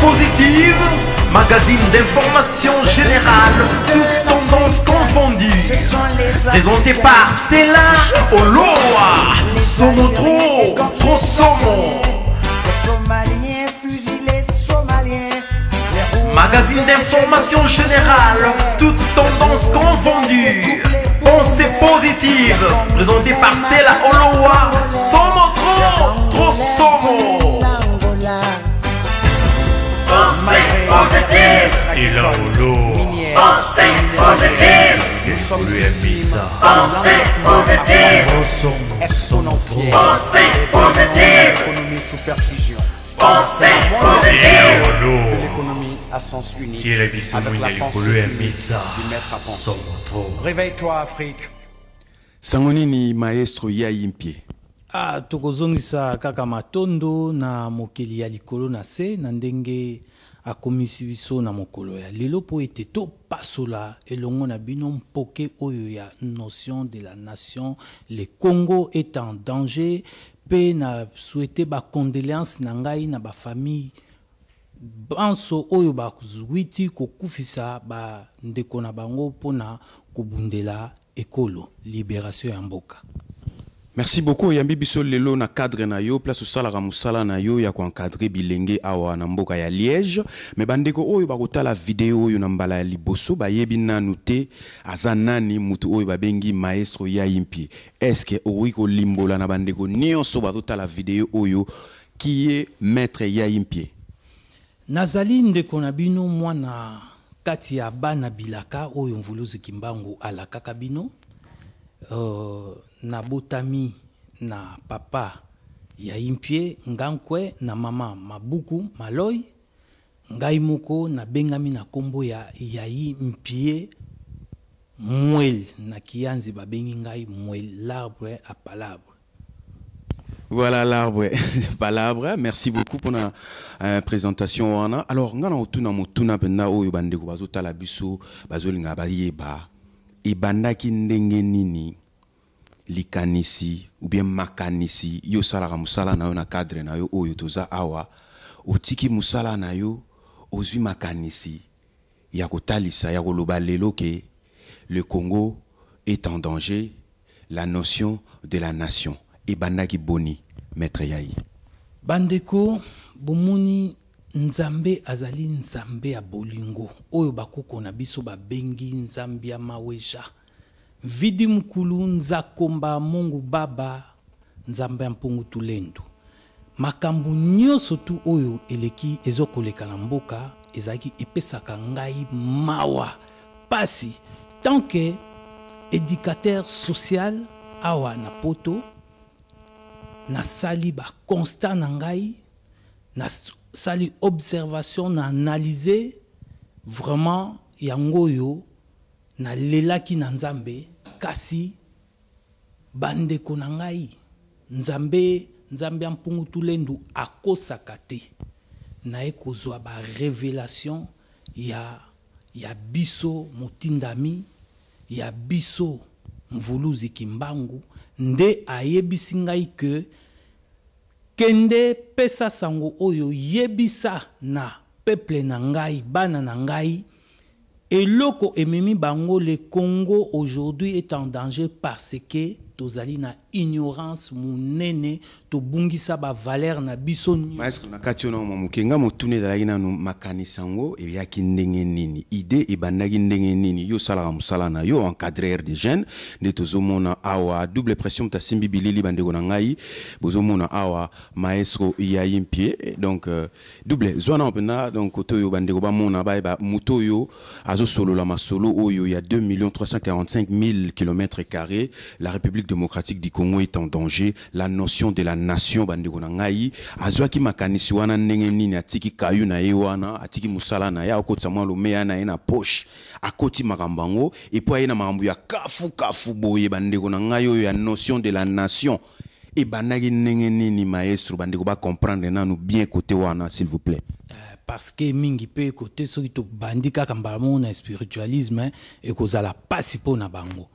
positive, magazine d'information générale, toutes tendances confondues. Présenté par Stella Oloa, trop sombres. Magazine d'information générale, toutes tendances confondues. Pensée positive, présenté par Stella Oloa. Pensez positive. Pensez positif Pensez positive à sens unique avec Réveille-toi Afrique. maestro ya ah tokozongisa kaka matondo na mokili likolo akomisibiso na mokolo ya lelo mpo ete topasola elongo na bino mpoke oyo ya notion de la nation le congo est en danger Pe na souhaite bacondoléance na ngai na bafamille banso oyo bazwiti kokufisa bandeko na bango mpona kobundela ekolo libération ya mboka merci beaucoup oyambi biso lelo na cadre na yo place osalaka mosala na yo ya koencadre bilenge awa na mboka ya liège me bandeko oyo bakotala video oyo na mbala ya liboso bayebi nanu te aza nani motu oyo babengi maestro yaimpie estce okoki kolimbola na bandeko nyonso bazotala video oyo ki ye maître yaimpie nazali ndeko na bino mwana kati ya bana bilaka oyo mvuluzi kimbangu alakaka bino uh, nabotami na papa ya impie ngankue na mama mabuku maloi ngai moko nabengami na nkombo ya yai mpie mwel na kianzi babengi ngai mwel l'arbre à palabre Voilà l'arbre palabre. Merci beaucoup pour la euh, présentation. Alors, nga na otuna motuna penda oyo bandeko bazotala biso bazolinga bayeba ebandaki ndenge nini likanisi ubien makanisi ye osalaka mosala na yo na cadre na yo oyo toza awa otiki mosala na yo ozwi makanisi ya kotalisa ya koloba lelo ke le congo est en danger la notion de la nation ebandaki boni maître yai bandeko bomoni nzambe azali nzambe ya bolingo oyo bakoko na biso babengi nzambe ya maweja Vidim mkulu nzakomba mungu baba nzambe ya Makambu lendu makambo oyo eleki ezokoleka na ezaki ezalaki epesaka ngai mawa pasi tanke éducateur social awa na poto nasali baconstat na sali observation na vraiment yango nalelaki na nzambe kasi bandeko na ngai nzambe nzambe ya mpungutulendu akosaka te naye kozwa barevelation ya, ya biso motindami ya biso mvuluzi kimbangu nde ayebisi ngai ke kende pesa sango oyo yebisa na peple na ngai bana na ngai Et Et Mimi bango le Congo aujourd'hui est en danger parce que tozali na ignorance monene tobungisa bavaleur na biso maestro na kati wana mokenga motuna ezalaki nano makanisi yango eyaki ndenge nini ide ebandaki ndenge nini yo osalaka mosala na yo encadreur de jeune nde tozomona awa double pression moto asimbi bilili bandeko na bozomona awa maestro yayi mpie donc euh, double zwa na mpena donc kote oyo bandeko bamona bayeba moto oyo azosolola masolo oyo ya quarante cinq 000 km carrés. la république démocratique du Congo est en danger la notion de la nation bandeko na ngai ki makanisi wana atiki kayu na ewana, atiki musala na ya okotsa mwa lomeya na ye poche akoti makambango yango epo na makambo kafu kafu boye bandeko na ngai ya notion de la nation ebandaki ndenge nini maestro bandeko comprendre nanu bien côté wana s'il vous plaît euh, parce que mingi pe kote soki to bandika mbala na spiritualisme hein, ekozala pasi mpo na bango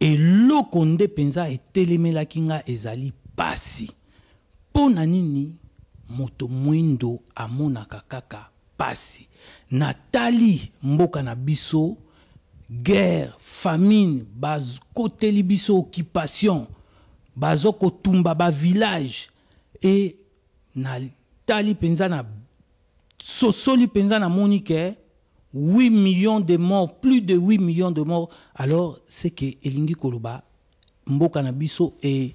eloko nde mpenza etelemelaki nga ezali pasi mpo na nini moto mwindo amonaka kaka pasi natali mboka na biso guerre famine bakoteli biso occupation baza kotumba bavillage e natali mpenza na sosoli mpenza namoni ke 8 millions de morts, plus de 8 millions de morts, alors c'est que Elingi Koloba, Mboka et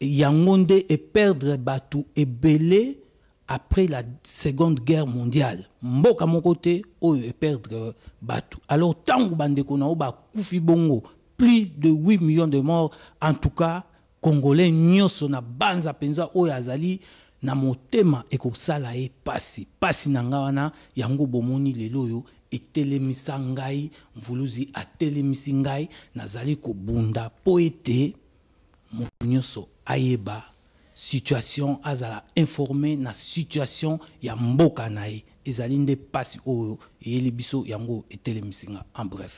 Yangonde et perdre Batu et Belé après la Seconde Guerre mondiale. Mboka mon côté, oh, et perdre Batu. Alors tant que Bandekona, Oba Koufi Bongo, plus de 8 millions de morts, en tout cas, Congolais, Nyoso, na Banza Penza, Oyazali, oh, Azali, na motema ekosala ye pasi pasi na ngai wana yango bomoni lelo oyo etelemisa ngai mvuluzi atelemisi ngai nazali kobunda mpo ete ayeba situation azala informe na situation ya mboka na ye ezali pasi oyo eyeli biso yango et telemisanga en bref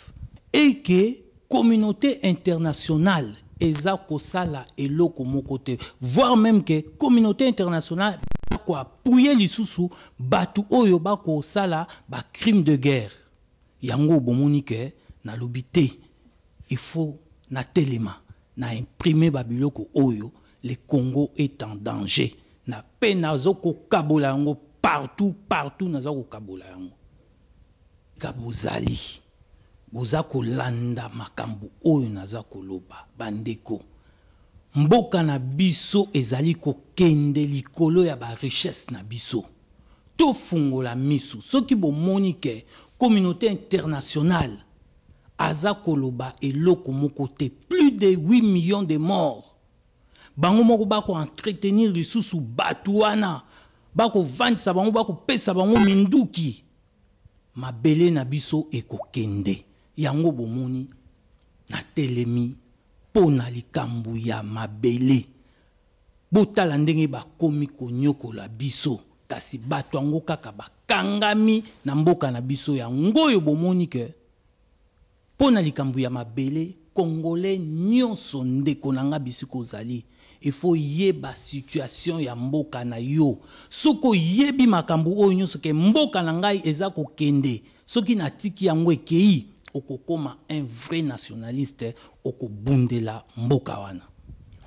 eke communauté internationale eza kosala eloko mon côté, voire même que communauté internationale bakoapuye lisusu bato oyo ba crime de guerre yango bomoni na lobité. il faut na natelema na imprimer babiloko oyo le congo est en danger na mpe naza kabola yango partout partout naza kabola yango kabozali boza kolanda makambo oyo naza koloba bandeko mboka na biso ezali kokende likolo ya barichesse na biso tofungola miso soki bomoni ke communauté internationale aza koloba eloko moko te plus de 8 millions de morts bango moko bakoentretenir lisusu bato wana bakovandisa bango bakopesa bango minduki mabele na biso ekokende yango bomoni natelemi mpo na likambo ya mabele botala ndenge bakomi konyokola biso kasi bato yango kaka bakangami na mboka na biso yango oyo bomoni ke mpo na likambo ya mabele kongole nyonso ndeko na nga bisika ozali efo yeba situation ya mboka na yo soki oyebi makambo oyo nyonso ke mboka na ngai eza kokende soki natiki yango ekei a un vrai nationaliste okobundela mboka wana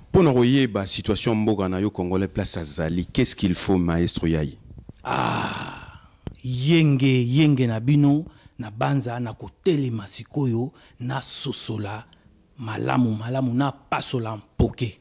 mpona koyeba situation mboka na yo congolais place zali qu'est-ce qu'il faut maestro yai ah yenge yenge na bino na banza na kotelema sikoyo nasosola malamu malamu napasola mpoke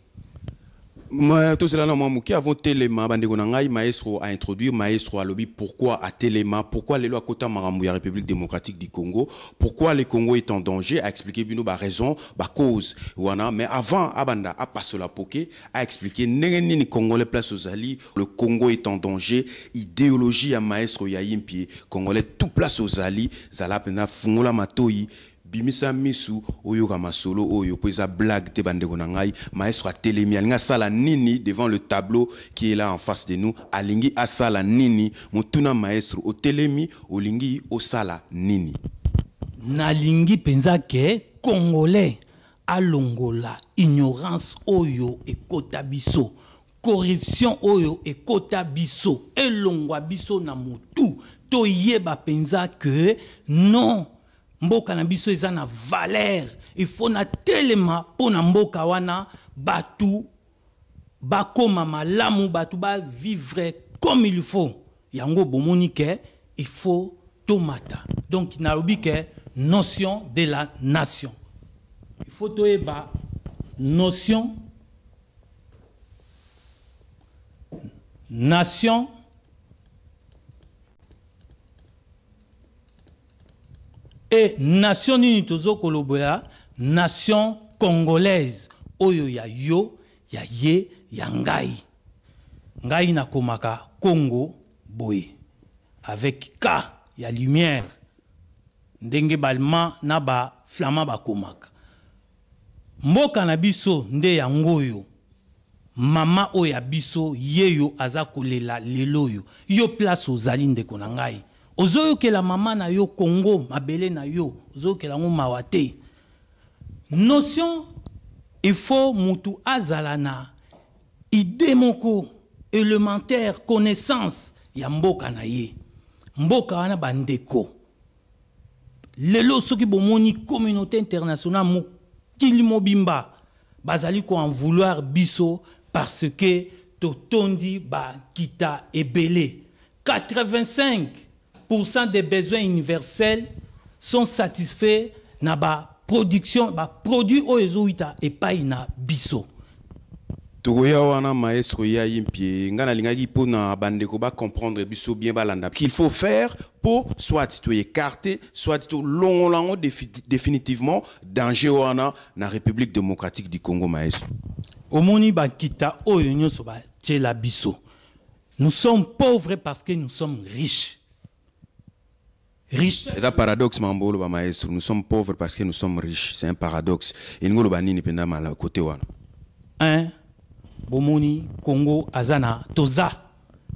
tozelana mwa moke avant telema bandeko na ngai maestro introduit maestro alobi pourquoi Téléma pourquoi les lois makambo la république démocratique du congo pourquoi le congo est en danger a expliquer bino raison, cause, wana mais avant abanda à expliquer a expliqué, nini congolais place alliés. le congo est en danger idéologie à maestro ya en congolais tout place aux zala na fungola matoi bimisa misu oyo Kamasolo, oyo po blague te bandeko Maestro ngai maestro atelemi alingi sala nini devant le tableau qui est là en face de nous alingi asala nini motuna maestro otelemi olingi osala nini nalingi Penza ke congolais alongola ignorance oyo kota biso corruption oyo kota biso elongwa biso na To yeba penza ke non mboka na biso eza na valeur faut na telema pour na mboka wana bato bakoma malamu bato vivre comme il faut yango bomoni ke ifo tomata donc nalobi ke notion de la nation Il faut toyeba notion nation nation nini tozokolobola nation congolaise oyo ya yo ya ye ya ngai ngai nakomaka congo boye avec k ya lumière ndenge balma na baflama bakomaka mboka na biso nde ya ngoyo, mama oya biso ye yo aza kolela yo place ozali ndeko de ngai la mama na yo Congo, mabele na yo ke la mawa mawate notion il faut mutu azalana, idemoko, elementaire, moko élémentaire connaissance ya mboka na ye mboka wana bandeko lelo soki bomoni communauté internationale kilimo bimba, bazali en vouloir biso parce que totondi kita ebele 85 60% des besoins universels sont satisfaits n'a la production, ba produit au ezoita et pas ina biso. tokoya wana maestro ya yimpie nga na lingaki pona bandeko ba comprendre biso bien ba balanda qu'il faut faire pour soit to écarter soit tout long long définitivement danger wana na République démocratique du Congo maestro kita au Union so ba la biso nous sommes pauvres parce que nous sommes riches c'est un paradoxe, Mambolo, maestro. Nous sommes pauvres parce que nous sommes riches. C'est un paradoxe. Et nous, nous sommes côté. Un, Bomoni, Congo, Azana, Toza,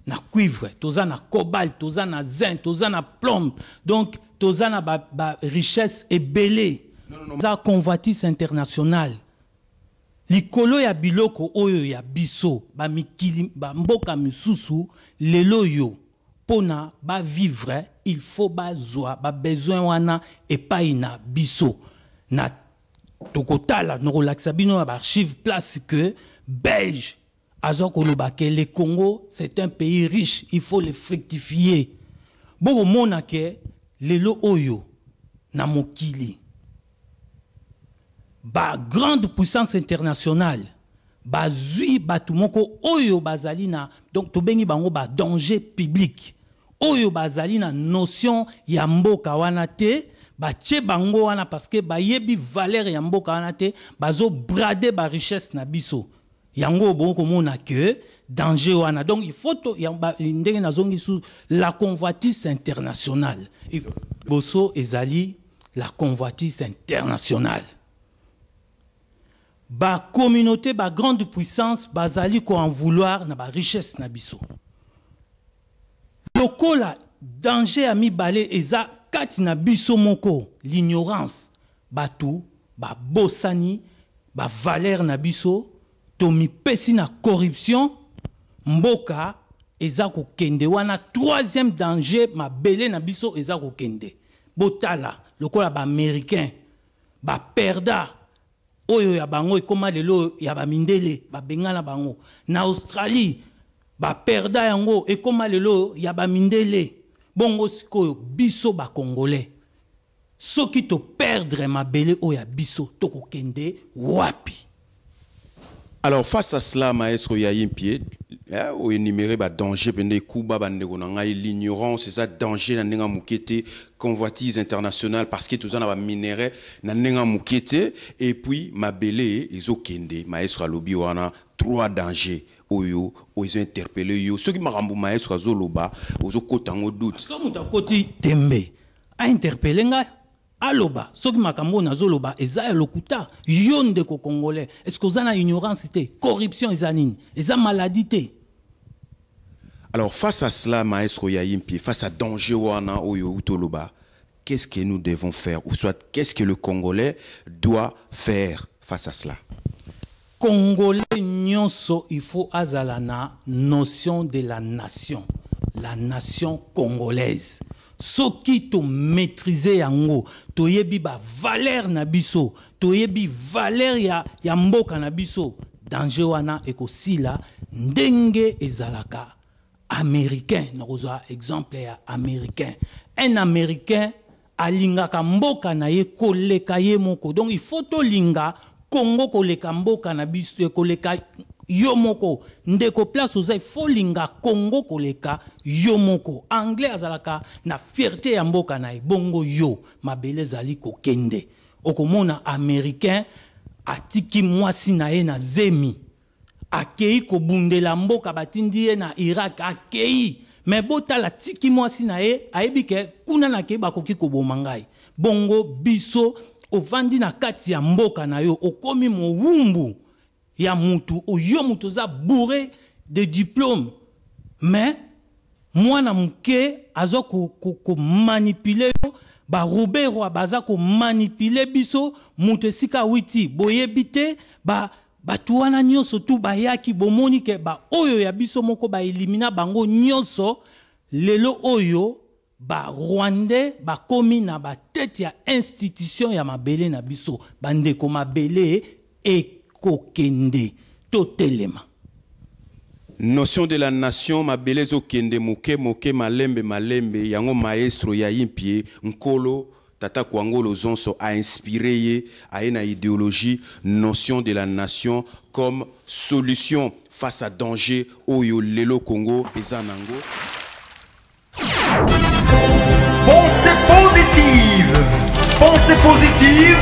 na cuivre, Toza na cobalt, Toza na zinc, Toza na plomb, Donc, Toza na ba, ba richesse Ça Toza convoitise internationale. likolo ya biloko oyo ya biso bamikili bamboka misusu Leloyo, Pona, ba vivre il faut bazwa ba besoin wana et pas ina biso na tokotala no relaxa bino ba archive place que belge azo koloba que le Congo c'est un pays riche il faut le fructifier bobo mona ke lelo oyo na mokili ba grande puissance internationale bazwi batumoko oyo bazali na donc bengi bango ba danger public oyo bazali na notion ya mboka wana te batie bango wana parce que bayebi valeur ya mboka wana te bazobrade richesse na biso yango obongo komona ke danger wana donc il faut ndenge nazongi su la convoitise internationale boso ezali la convoitise internationale communauté, ba grande puissance bazali koen vouloir na richesse na biso lokola danger ami mibale eza kati na biso moko l'ignorance bato ba bavaleur na biso pesi na corruption mboka eza kende wana troisième danger ma belé na biso eza kende botala lokola ba perda oyo ya bango ekóma lelo ya bamindele bengala bango na australie baperda yango ekóma lelo ya bamindele bongo sikoyo biso congolais soki to perdre mabele oyo ya biso tokokende wapi alors face à cela maestro yayi mpie eh, oénuméré badanger pende ekuba bandeko na ngai l'ignorance ça danger na ndenge mukété convoitise internationale parce que toza na baminerai na ndenge ya puis ma et puis zo kende maestro alobi wana trois dangers oyo ozo interpelle yo soki makambo maestro azoloba ozokota yango doute soki moto akoti tembe ainterpele ngai aloba soki makambo oyo nazoloba eza ya lokuta yo ko congolais Est-ce que oza na ignorance c'était corruption eza nini eza maladi maladie alors face à cela maestro yahimpi face à danger wana oyo utoloba qu'est-ce que nous devons faire ou soit qu'est-ce que le congolais doit faire face à cela congolais nyonso il faut Azalana notion de la nation la nation congolaise qui soki tomaîtrise yango toyebi ba na biso toyebi valeur ya, ya mboka na biso danger wana ekosila ndenge ezalaka américain nakozwa exemple américain un américain alingaka mboka na ye koleka ye moko donc il faut linga. kongo koleka mboka na biso eh, koleka yo moko ndeko place oza efolinga kongo koleka yo moko anglais azalaka na fierté ya mboka na ye bongo yo mabele ezali kokende okomona américain atiki mwasi na ye na zemi akei kobundela mboka batindi ye na irak akei me botala tiki mwasi na ye ayebi ke kuna na ke bakoki koboma ngai bongo biso O Vandina kati ya mboka na yo okomi mowumbu ya mutu oyo mutu oza bourré de diplôme mais mwana mouke aza koko ko, ko yo baruberwa baza manipuler biso mutu witi boye boyebi te ba, tuana wana nyonso tu bayaki bomoni ke baoyo ya biso moko elimina bango nyoso, lelo oyo Ba komi na tete, ya institution ya mabele na biso bande bandeko mabele ekokende totalement. notion de la nation mabele ezokende moke moke malembe malembe yango maestro ya impie nkolo tata kuangolo zonso a inspiré ye aye na idéologie notion de la nation comme solution face à danger oyo lelo congo eza nango positive. Pensée positive,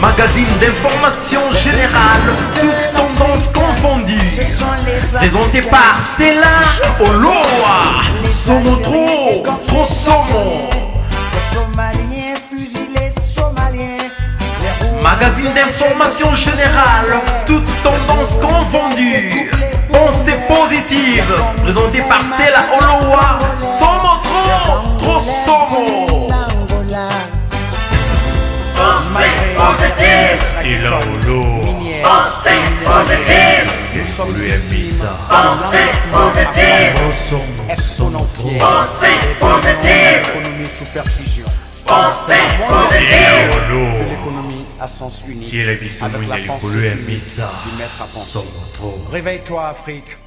magazine d'information générale, toutes tendances confondues. Présenté par Stella Oloa, Sonotro, trop Somaliens Magazine d'information générale, toutes tendances confondues. Pensée positive, présenté par Stella Oloa, Somo. positive. Il en lourd. Pensez positive. Descends lui et visa. Pensez positive. Son entier. Pensez positif l'économie sous perfusion. Pensez positive. Il en L'économie à sens unique. Si elle est bisous, il y a eu pour le MSA. Réveille-toi, Afrique.